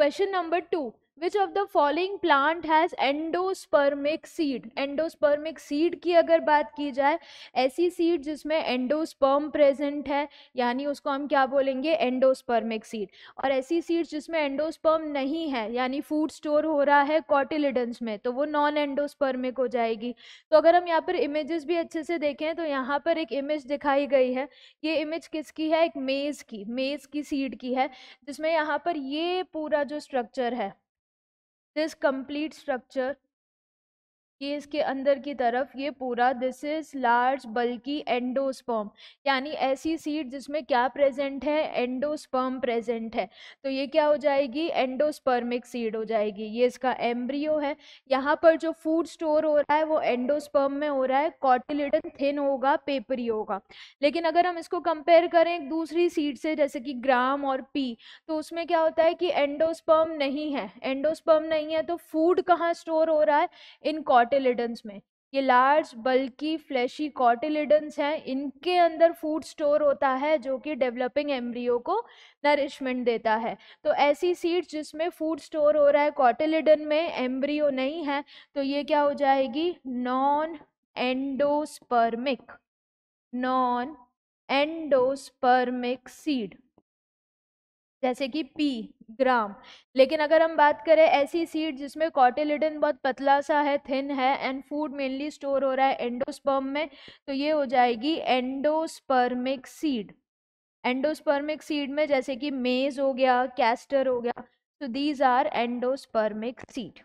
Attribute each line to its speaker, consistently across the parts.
Speaker 1: Question number 2 which of the following plant has endospermic seed endospermic seed की अगर बात की जाए ऐसी सीड जिसमें एंडोस्पर्म प्रेजेंट है यानी उसको हम क्या बोलेंगे एंडोस्पर्मिक सीड और ऐसी सीड जिसमें एंडोस्पर्म नहीं है यानी फूड स्टोर हो रहा है कॉटिलिडन्स में तो वो नॉन एंडोस्पर्मिक हो जाएगी तो अगर हम यहाँ पर इमेजेस भी अच्छे से देखें तो यहाँ पर एक इमेज दिखाई गई है ये इमेज किसकी है एक मेज़ की मेज़ की सीड की है जिसमें यहाँ पर ये पूरा जो स्ट्रक्चर है this complete structure ये इसके अंदर की तरफ ये पूरा दिस इज लार्ज बल्कि एंडोस्पर्म यानी ऐसी सीड जिसमें क्या प्रेजेंट है एंडोस्पर्म प्रेजेंट है तो ये क्या हो जाएगी एंडोस्पर्मिक सीड हो जाएगी ये इसका एम्ब्रियो है यहाँ पर जो फूड स्टोर हो रहा है वो एंडोस्पर्म में हो रहा है कॉटिलिडन थिन होगा पेपरी होगा लेकिन अगर हम इसको कंपेयर करें एक दूसरी सीड से जैसे कि ग्राम और पी तो उसमें क्या होता है कि एंडोस्पर्म नहीं है एंडोस्पर्म नहीं है तो फूड कहाँ स्टोर हो रहा है इन कॉट कॉटिलिडन्स में ये लार्ज बल्कि फ्लैशी कॉटिलिडन्स हैं इनके अंदर फूड स्टोर होता है जो कि डेवलपिंग एम्ब्रियो को नरिशमेंट देता है तो ऐसी सीड्स जिसमें फूड स्टोर हो रहा है कॉटिलिडन में एम्ब्रियो नहीं है तो ये क्या हो जाएगी non endospermic non endospermic seed जैसे कि पी ग्राम लेकिन अगर हम बात करें ऐसी सीड जिसमें कॉटेलिडन बहुत पतला सा है थिन है एंड फूड मेनली स्टोर हो रहा है एंडोस्पर्म में तो ये हो जाएगी एंडोस्पर्मिक सीड एंडोस्पर्मिक सीड में जैसे कि मेज हो गया कैस्टर हो गया तो दीज आर एंडोस्पर्मिक सीड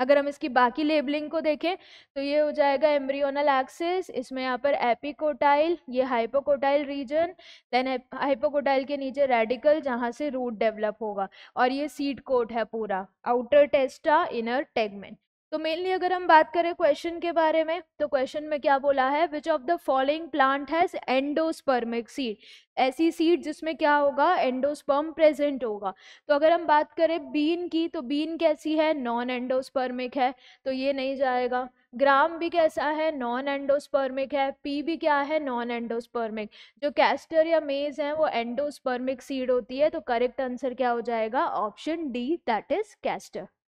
Speaker 1: अगर हम इसकी बाकी लेबलिंग को देखें तो ये हो जाएगा एम्ब्रियोनल एक्सिस इसमें यहाँ पर एपिकोटाइल ये हाइपोकोटाइल रीजन देन हाइपोकोटाइल के नीचे रेडिकल जहाँ से रूट डेवलप होगा और ये सीड कोट है पूरा आउटर टेस्टा इनर टेगमेंट तो मेनली अगर हम बात करें क्वेश्चन के बारे में तो क्वेश्चन में क्या बोला है which of the following plant has endospermic seed ऐसी सीड जिसमें क्या होगा एंडोस्पर्म प्रेजेंट होगा तो अगर हम बात करें बीन की तो बीन कैसी है नॉन एंडोस्पर्मिक है तो ये नहीं जाएगा ग्राम भी कैसा है नॉन एंडोस्पर्मिक है पी भी क्या है नॉन एंडोस्पर्मिक जो कैस्टर या मेज है वो एंडोस्पर्मिक सीड होती है तो करेक्ट आंसर क्या हो जाएगा option D that is castor